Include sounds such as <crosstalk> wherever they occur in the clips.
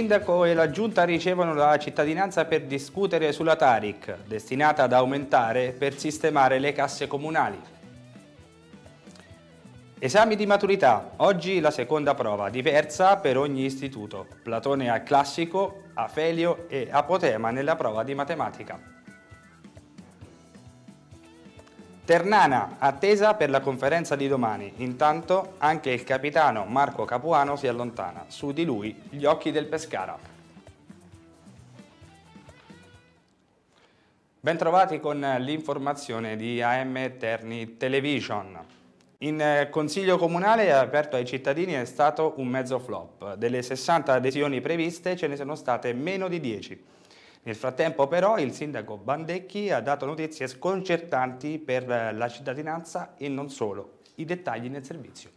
sindaco e la giunta ricevono la cittadinanza per discutere sulla Taric, destinata ad aumentare per sistemare le casse comunali. Esami di maturità. Oggi la seconda prova, diversa per ogni istituto. Platone a classico, a felio e Apotema nella prova di matematica. Ternana, attesa per la conferenza di domani. Intanto anche il capitano Marco Capuano si allontana. Su di lui gli occhi del Pescara. Bentrovati con l'informazione di AM Terni Television. In eh, consiglio comunale aperto ai cittadini è stato un mezzo flop. Delle 60 adesioni previste ce ne sono state meno di 10. Nel frattempo però il sindaco Bandecchi ha dato notizie sconcertanti per eh, la cittadinanza e non solo. I dettagli nel servizio.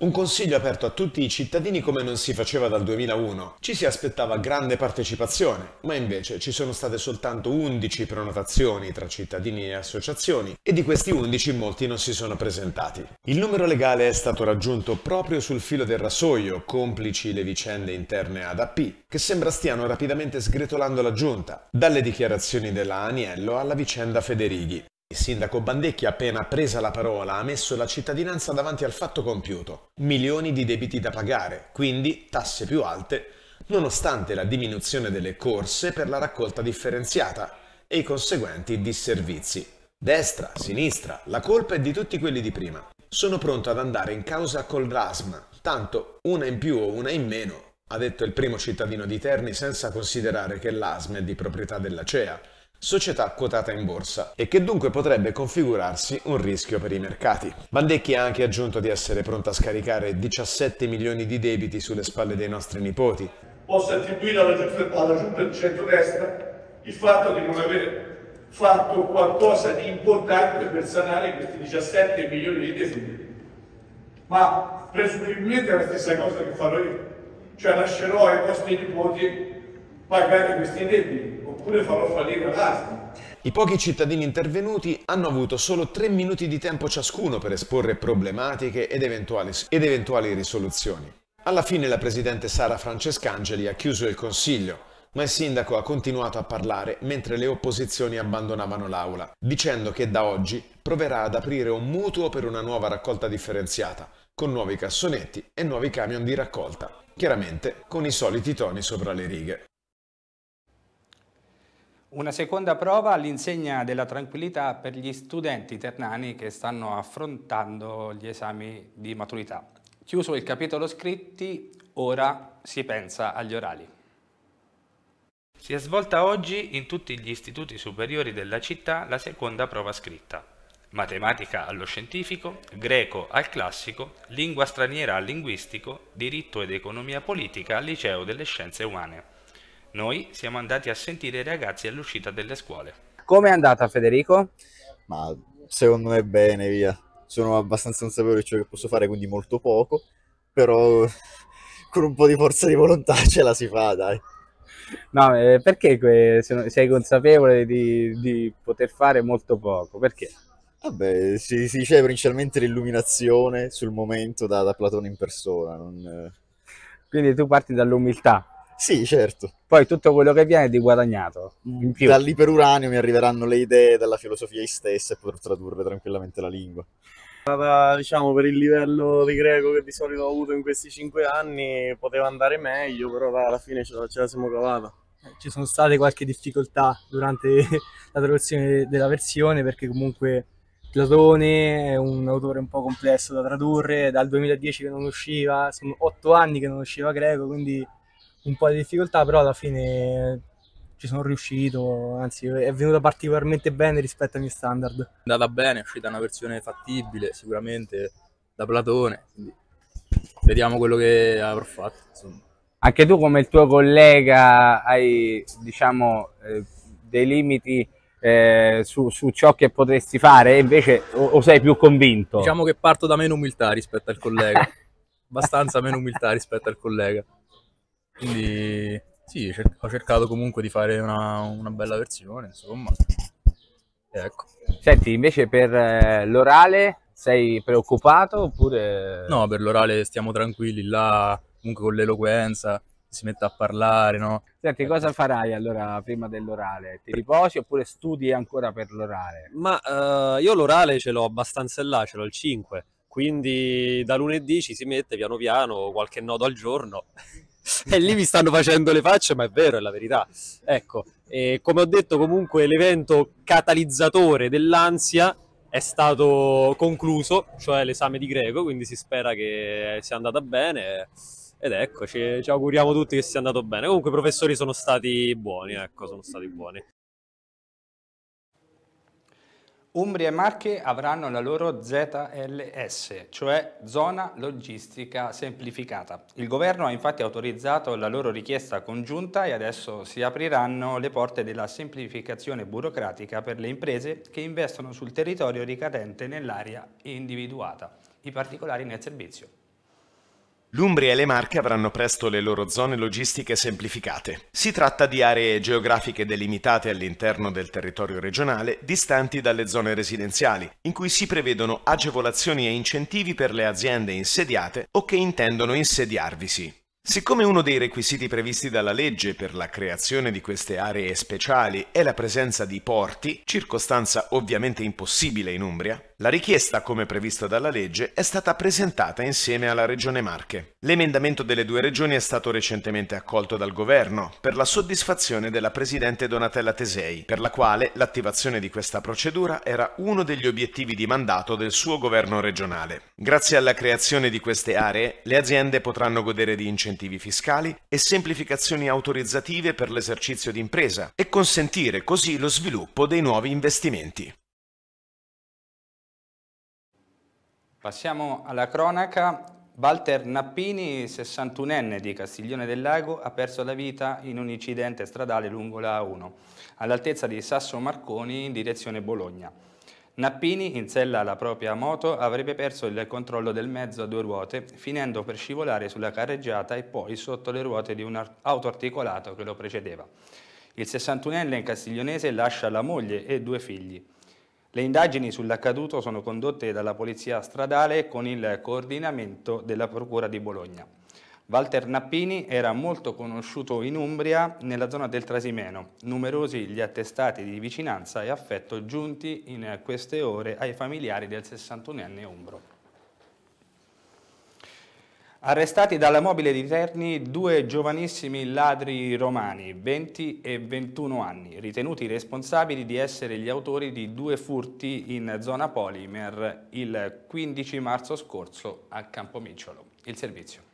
Un consiglio aperto a tutti i cittadini come non si faceva dal 2001. Ci si aspettava grande partecipazione, ma invece ci sono state soltanto 11 prenotazioni tra cittadini e associazioni e di questi 11 molti non si sono presentati. Il numero legale è stato raggiunto proprio sul filo del rasoio, complici le vicende interne ad AP, che sembra stiano rapidamente sgretolando la giunta, dalle dichiarazioni della Aniello alla vicenda Federighi. Il sindaco Bandecchi, appena presa la parola, ha messo la cittadinanza davanti al fatto compiuto. Milioni di debiti da pagare, quindi tasse più alte, nonostante la diminuzione delle corse per la raccolta differenziata e i conseguenti disservizi. Destra, sinistra, la colpa è di tutti quelli di prima. Sono pronto ad andare in causa col RASM, tanto una in più o una in meno, ha detto il primo cittadino di Terni senza considerare che l'ASM è di proprietà della CEA società quotata in borsa e che dunque potrebbe configurarsi un rischio per i mercati. Bandecchi ha anche aggiunto di essere pronta a scaricare 17 milioni di debiti sulle spalle dei nostri nipoti. Posso attribuire alla, alla giunta centro-destra il fatto di non avere fatto qualcosa di importante per sanare questi 17 milioni di debiti, ma presumibilmente è la stessa cosa che farò io, cioè lascerò ai vostri nipoti pagare questi debiti oppure farò fallire un'altra. I pochi cittadini intervenuti hanno avuto solo tre minuti di tempo ciascuno per esporre problematiche ed eventuali, ed eventuali risoluzioni. Alla fine la presidente Sara Francescangeli ha chiuso il consiglio, ma il sindaco ha continuato a parlare mentre le opposizioni abbandonavano l'aula, dicendo che da oggi proverà ad aprire un mutuo per una nuova raccolta differenziata, con nuovi cassonetti e nuovi camion di raccolta, chiaramente con i soliti toni sopra le righe. Una seconda prova all'insegna della tranquillità per gli studenti ternani che stanno affrontando gli esami di maturità. Chiuso il capitolo scritti, ora si pensa agli orali. Si è svolta oggi in tutti gli istituti superiori della città la seconda prova scritta. Matematica allo scientifico, greco al classico, lingua straniera al linguistico, diritto ed economia politica al liceo delle scienze umane. Noi siamo andati a sentire i ragazzi all'uscita delle scuole. Come è andata Federico? Ma secondo me bene, via. Sono abbastanza consapevole di ciò che posso fare, quindi molto poco, però <laughs> con un po' di forza di volontà <laughs> ce la si fa, dai. No, eh, perché sei consapevole di, di poter fare molto poco? Perché? Vabbè, si, si dice principalmente l'illuminazione sul momento da, da Platone in persona. Non... Eh. Quindi tu parti dall'umiltà. Sì, certo. Poi tutto quello che viene è di guadagnato in più. Dall'iperuranio mi arriveranno le idee della filosofia stessa e potrò tradurre tranquillamente la lingua. Diciamo per il livello di greco che di solito ho avuto in questi cinque anni poteva andare meglio, però alla fine ce la, ce la siamo cavata. Eh, ci sono state qualche difficoltà durante <laughs> la traduzione della versione perché comunque Platone è un autore un po' complesso da tradurre, dal 2010 che non usciva, sono otto anni che non usciva greco, quindi un po' di difficoltà, però alla fine ci sono riuscito, anzi è venuta particolarmente bene rispetto ai miei standard. È andata bene, è uscita una versione fattibile sicuramente da Platone, quindi vediamo quello che avrò fatto. Insomma. Anche tu come il tuo collega hai diciamo eh, dei limiti eh, su, su, ciò che potresti fare invece o, o, sei più convinto? Diciamo che parto da meno umiltà rispetto al collega, <laughs> abbastanza meno umiltà rispetto al collega. Quindi sì, cer- ho cercato comunque di fare una, una bella versione, insomma. Ecco. Senti, invece per eh, l'orale sei preoccupato oppure... No, per l'orale stiamo tranquilli, là comunque con l'eloquenza si mette a parlare, no? Senti, cosa farai allora prima dell'orale? Ti riposi oppure studi ancora per l'orale? Ma eh, io l'orale ce l'ho abbastanza là, ce l'ho il 5, quindi da lunedì ci si mette piano piano qualche nodo al giorno <laughs> e lì mi stanno facendo le facce, ma è vero, è la verità. Ecco, e come ho detto comunque l'evento catalizzatore dell'ansia è stato concluso, cioè l'esame di greco, quindi si spera che sia andata bene. Ed ecco, ci, ci auguriamo tutti che sia andato bene. Comunque i professori sono stati buoni, ecco, sono stati buoni. Umbria e Marche avranno la loro ZLS, cioè Zona Logistica Semplificata. Il governo ha infatti autorizzato la loro richiesta congiunta e adesso si apriranno le porte della semplificazione burocratica per le imprese che investono sul territorio ricadente nell'area individuata. I particolari nel servizio. L'Umbria e le Marche avranno presto le loro zone logistiche semplificate. Si tratta di aree geografiche delimitate all'interno del territorio regionale, distanti dalle zone residenziali, in cui si prevedono agevolazioni e incentivi per le aziende insediate o che intendono insediarvisi. Siccome uno dei requisiti previsti dalla legge per la creazione di queste aree speciali è la presenza di porti, circostanza ovviamente impossibile in Umbria, la richiesta, come prevista dalla legge, è stata presentata insieme alla Regione Marche. L'emendamento delle due regioni è stato recentemente accolto dal governo per la soddisfazione della presidente Donatella Tesei, per la quale l'attivazione di questa procedura era uno degli obiettivi di mandato del suo governo regionale. Grazie alla creazione di queste aree, le aziende potranno godere di incentivi fiscali e semplificazioni autorizzative per l'esercizio di impresa e consentire così lo sviluppo dei nuovi investimenti. Passiamo alla cronaca. Walter Nappini, 61enne di Castiglione del Lago, ha perso la vita in un incidente stradale lungo la A1, all'altezza di Sasso Marconi in direzione Bologna. Nappini, in sella alla propria moto, avrebbe perso il controllo del mezzo a due ruote, finendo per scivolare sulla carreggiata e poi sotto le ruote di un auto articolato che lo precedeva. Il 61enne in castiglionese lascia la moglie e due figli. Le indagini sull'accaduto sono condotte dalla Polizia Stradale con il coordinamento della Procura di Bologna. Walter Nappini era molto conosciuto in Umbria nella zona del Trasimeno, numerosi gli attestati di vicinanza e affetto giunti in queste ore ai familiari del 61enne Umbro. Arrestati dalla mobile di Terni due giovanissimi ladri romani, 20 e 21 anni, ritenuti responsabili di essere gli autori di due furti in zona Polimer il 15 marzo scorso a Campomicciolo. Il servizio.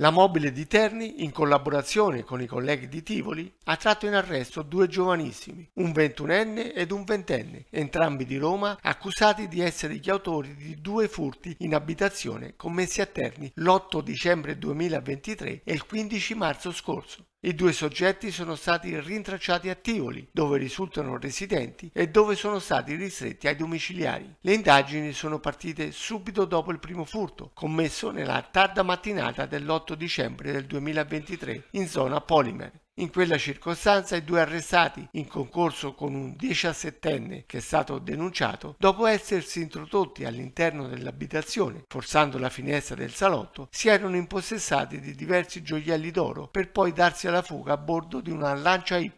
La mobile di Terni, in collaborazione con i colleghi di Tivoli, ha tratto in arresto due giovanissimi, un ventunenne ed un ventenne, entrambi di Roma, accusati di essere gli autori di due furti in abitazione commessi a Terni l'8 dicembre 2023 e il 15 marzo scorso. I due soggetti sono stati rintracciati a Tivoli, dove risultano residenti e dove sono stati ristretti ai domiciliari. Le indagini sono partite subito dopo il primo furto, commesso nella tarda mattinata dell'8 dicembre del 2023 in zona Polimer. In quella circostanza i due arrestati in concorso con un 17enne che è stato denunciato, dopo essersi introdotti all'interno dell'abitazione, forzando la finestra del salotto, si erano impossessati di diversi gioielli d'oro per poi darsi alla fuga a bordo di una Lancia Y,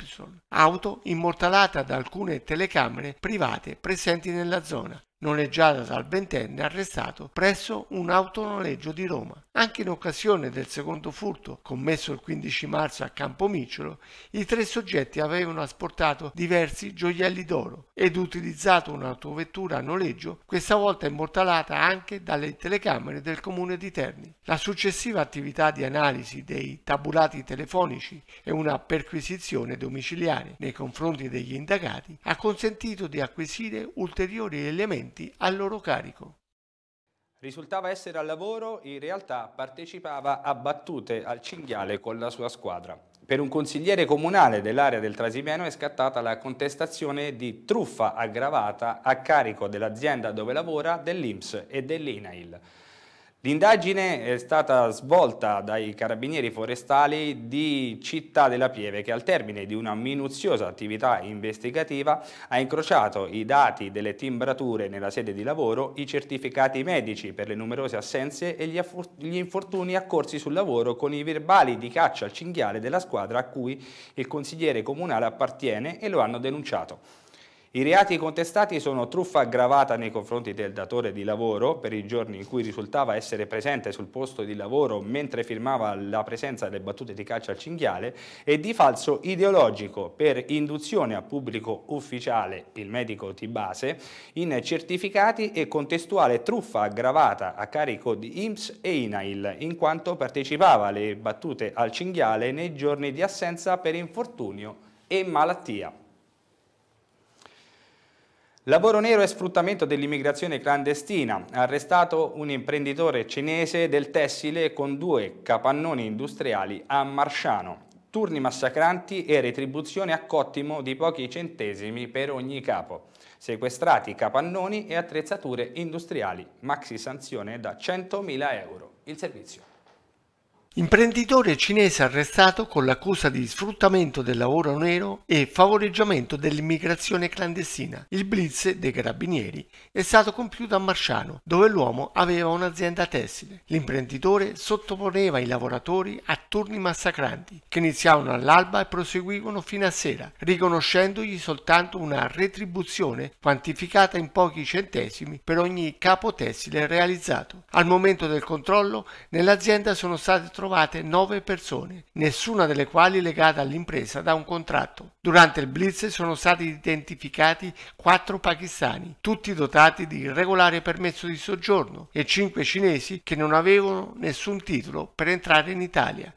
auto immortalata da alcune telecamere private presenti nella zona, noleggiata dal ventenne arrestato presso un autonoleggio di Roma. Anche in occasione del secondo furto commesso il 15 marzo a Campomicciolo, i tre soggetti avevano asportato diversi gioielli d'oro ed utilizzato un'autovettura a noleggio, questa volta immortalata anche dalle telecamere del comune di Terni. La successiva attività di analisi dei tabulati telefonici e una perquisizione domiciliare nei confronti degli indagati ha consentito di acquisire ulteriori elementi documenti a loro carico. Risultava essere al lavoro, in realtà partecipava a battute al cinghiale con la sua squadra. Per un consigliere comunale dell'area del Trasimeno è scattata la contestazione di truffa aggravata a carico dell'azienda dove lavora, dell'Inps e dell'Inail. L'indagine è stata svolta dai carabinieri forestali di Città della Pieve che al termine di una minuziosa attività investigativa ha incrociato i dati delle timbrature nella sede di lavoro, i certificati medici per le numerose assenze e gli infortuni accorsi sul lavoro con i verbali di caccia al cinghiale della squadra a cui il consigliere comunale appartiene e lo hanno denunciato. I reati contestati sono truffa aggravata nei confronti del datore di lavoro per i giorni in cui risultava essere presente sul posto di lavoro mentre firmava la presenza delle battute di calcio al cinghiale e di falso ideologico per induzione a pubblico ufficiale, il medico di base, in certificati e contestuale truffa aggravata a carico di IMSS e INAIL in quanto partecipava alle battute al cinghiale nei giorni di assenza per infortunio e malattia. Lavoro nero e sfruttamento dell'immigrazione clandestina. Arrestato un imprenditore cinese del tessile con due capannoni industriali a Marciano. Turni massacranti e retribuzione a cottimo di pochi centesimi per ogni capo. Sequestrati capannoni e attrezzature industriali. Maxi sanzione da 100.000 euro. Il servizio. Imprenditore cinese arrestato con l'accusa di sfruttamento del lavoro nero e favoreggiamento dell'immigrazione clandestina. Il blitz dei carabinieri è stato compiuto a Marciano, dove l'uomo aveva un'azienda tessile. L'imprenditore sottoponeva i lavoratori a turni massacranti, che iniziavano all'alba e proseguivano fino a sera, riconoscendogli soltanto una retribuzione quantificata in pochi centesimi per ogni capo tessile realizzato. Al momento del controllo, nell'azienda sono state trovate trovate 9 persone, nessuna delle quali legata all'impresa da un contratto. Durante il blitz sono stati identificati 4 pakistani, tutti dotati di regolare permesso di soggiorno, e 5 cinesi che non avevano nessun titolo per entrare in Italia.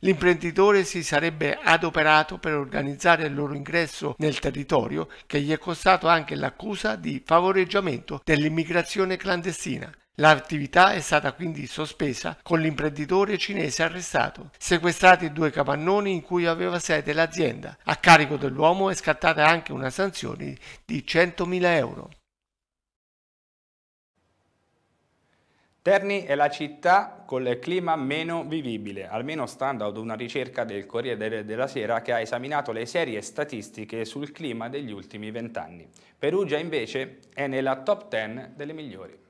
L'imprenditore si sarebbe adoperato per organizzare il loro ingresso nel territorio che gli è costato anche l'accusa di favoreggiamento dell'immigrazione clandestina. L'attività è stata quindi sospesa con l'imprenditore cinese arrestato, sequestrati due capannoni in cui aveva sede l'azienda. A carico dell'uomo è scattata anche una sanzione di 100.000 euro. Terni è la città col clima meno vivibile, almeno stando ad una ricerca del Corriere della Sera che ha esaminato le serie statistiche sul clima degli ultimi vent'anni. Perugia invece è nella top 10 delle migliori.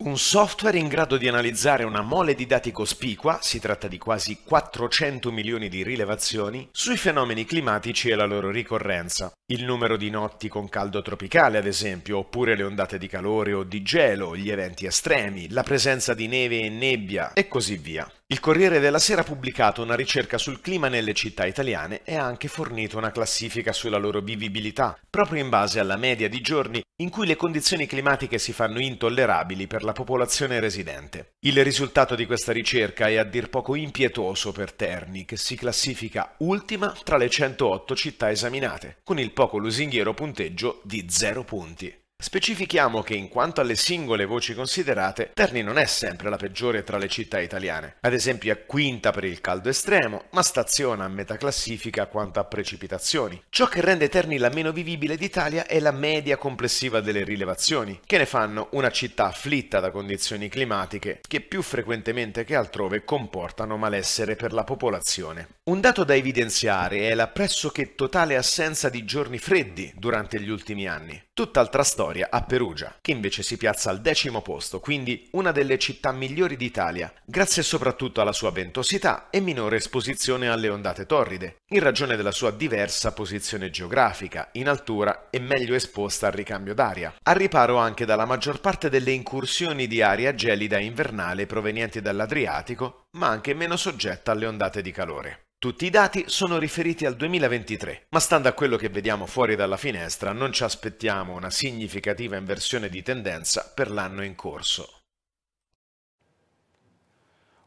Un software in grado di analizzare una mole di dati cospicua, si tratta di quasi 400 milioni di rilevazioni, sui fenomeni climatici e la loro ricorrenza. Il numero di notti con caldo tropicale, ad esempio, oppure le ondate di calore o di gelo, gli eventi estremi, la presenza di neve e nebbia, e così via. Il Corriere della Sera ha pubblicato una ricerca sul clima nelle città italiane e ha anche fornito una classifica sulla loro vivibilità, proprio in base alla media di giorni in cui le condizioni climatiche si fanno intollerabili per la popolazione residente. Il risultato di questa ricerca è a dir poco impietoso per Terni, che si classifica ultima tra le 108 città esaminate, con il poco lusinghiero punteggio di 0 punti. Specifichiamo che in quanto alle singole voci considerate, Terni non è sempre la peggiore tra le città italiane. Ad esempio è quinta per il caldo estremo, ma staziona a metà classifica quanto a precipitazioni. Ciò che rende Terni la meno vivibile d'Italia è la media complessiva delle rilevazioni, che ne fanno una città afflitta da condizioni climatiche che più frequentemente che altrove comportano malessere per la popolazione. Un dato da evidenziare è la pressoché totale assenza di giorni freddi durante gli ultimi anni. Tutt'altra storia storia a Perugia, che invece si piazza al decimo posto, quindi una delle città migliori d'Italia, grazie soprattutto alla sua ventosità e minore esposizione alle ondate torride, in ragione della sua diversa posizione geografica, in altura e meglio esposta al ricambio d'aria, al riparo anche dalla maggior parte delle incursioni di aria gelida invernale provenienti dall'Adriatico, ma anche meno soggetta alle ondate di calore. Tutti i dati sono riferiti al 2023, ma stando a quello che vediamo fuori dalla finestra non ci aspettiamo una significativa inversione di tendenza per l'anno in corso.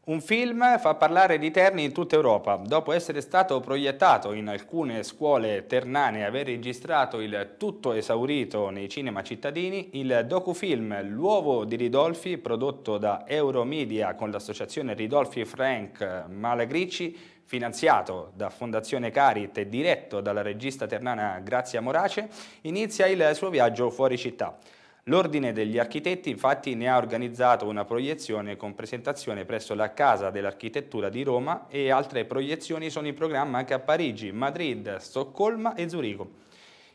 Un film fa parlare di Terni in tutta Europa. Dopo essere stato proiettato in alcune scuole ternane e aver registrato il tutto esaurito nei cinema cittadini, il docufilm L'uovo di Ridolfi, prodotto da Euromedia con l'associazione Ridolfi Frank Malagricci, finanziato da Fondazione Carit e diretto dalla regista ternana Grazia Morace, inizia il suo viaggio fuori città. L'Ordine degli Architetti infatti ne ha organizzato una proiezione con presentazione presso la Casa dell'Architettura di Roma e altre proiezioni sono in programma anche a Parigi, Madrid, Stoccolma e Zurigo.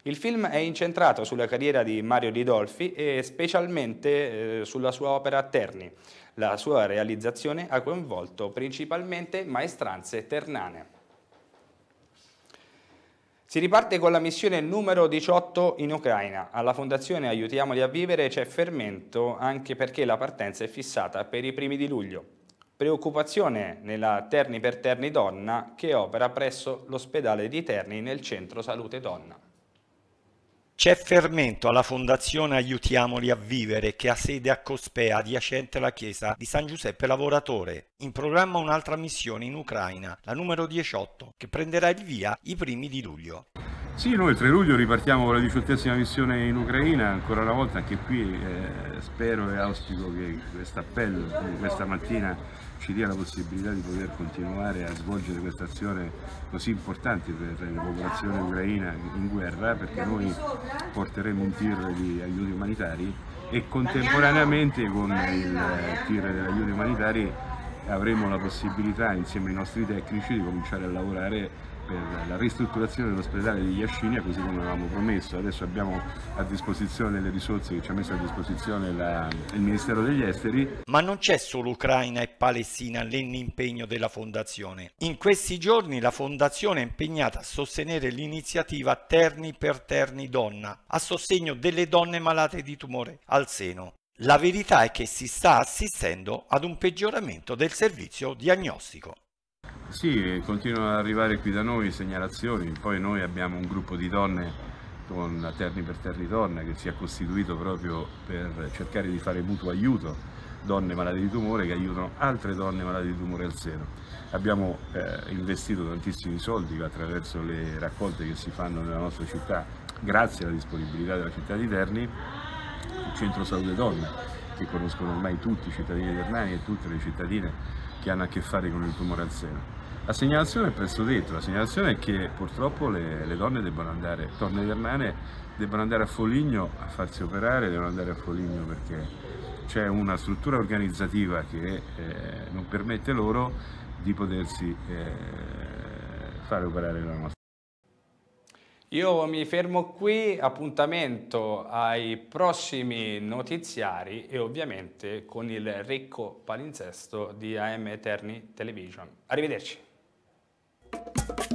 Il film è incentrato sulla carriera di Mario Ridolfi e specialmente eh, sulla sua opera Terni. La sua realizzazione ha coinvolto principalmente maestranze ternane. Si riparte con la missione numero 18 in Ucraina. Alla Fondazione Aiutiamoli a Vivere c'è fermento anche perché la partenza è fissata per i primi di luglio. Preoccupazione nella Terni per Terni Donna che opera presso l'ospedale di Terni nel centro Salute Donna. C'è fermento alla Fondazione Aiutiamoli a Vivere che ha sede a Cospea, adiacente alla chiesa di San Giuseppe Lavoratore. In programma un'altra missione in Ucraina, la numero 18, che prenderà il via i primi di luglio. Sì, noi il 3 luglio ripartiamo con la diciottesima missione in Ucraina, ancora una volta anche qui eh, spero e auspico che questo appello di questa mattina ci dia la possibilità di poter continuare a svolgere questa azione così importante per la popolazione ucraina in guerra perché noi porteremo un tir di aiuti umanitari e contemporaneamente con il tir degli aiuti umanitari avremo la possibilità insieme ai nostri tecnici di cominciare a lavorare per la ristrutturazione dell'ospedale di Yashinia così come avevamo promesso. Adesso abbiamo a disposizione le risorse che ci ha messo a disposizione la, il Ministero degli Esteri. Ma non c'è solo Ucraina e Palestina nell'impegno della Fondazione. In questi giorni la Fondazione è impegnata a sostenere l'iniziativa Terni per Terni Donna a sostegno delle donne malate di tumore al seno. La verità è che si sta assistendo ad un peggioramento del servizio diagnostico. Sì, continuano ad arrivare qui da noi segnalazioni, poi noi abbiamo un gruppo di donne con Terni per Terni Donne che si è costituito proprio per cercare di fare mutuo aiuto donne malate di tumore che aiutano altre donne malate di tumore al seno. Abbiamo eh, investito tantissimi soldi attraverso le raccolte che si fanno nella nostra città grazie alla disponibilità della città di Terni, il centro salute donne che conoscono ormai tutti i cittadini ternani e tutte le cittadine che hanno a che fare con il tumore al seno. La segnalazione è presto detto, la segnalazione è che purtroppo le, le donne debbano andare, donne italiane debbano andare a Foligno a farsi operare, devono andare a Foligno perché c'è una struttura organizzativa che eh, non permette loro di potersi eh, fare operare la nostra. Io mi fermo qui, appuntamento ai prossimi notiziari e ovviamente con il ricco palinsesto di AM Eterni Television. Arrivederci. Thank you.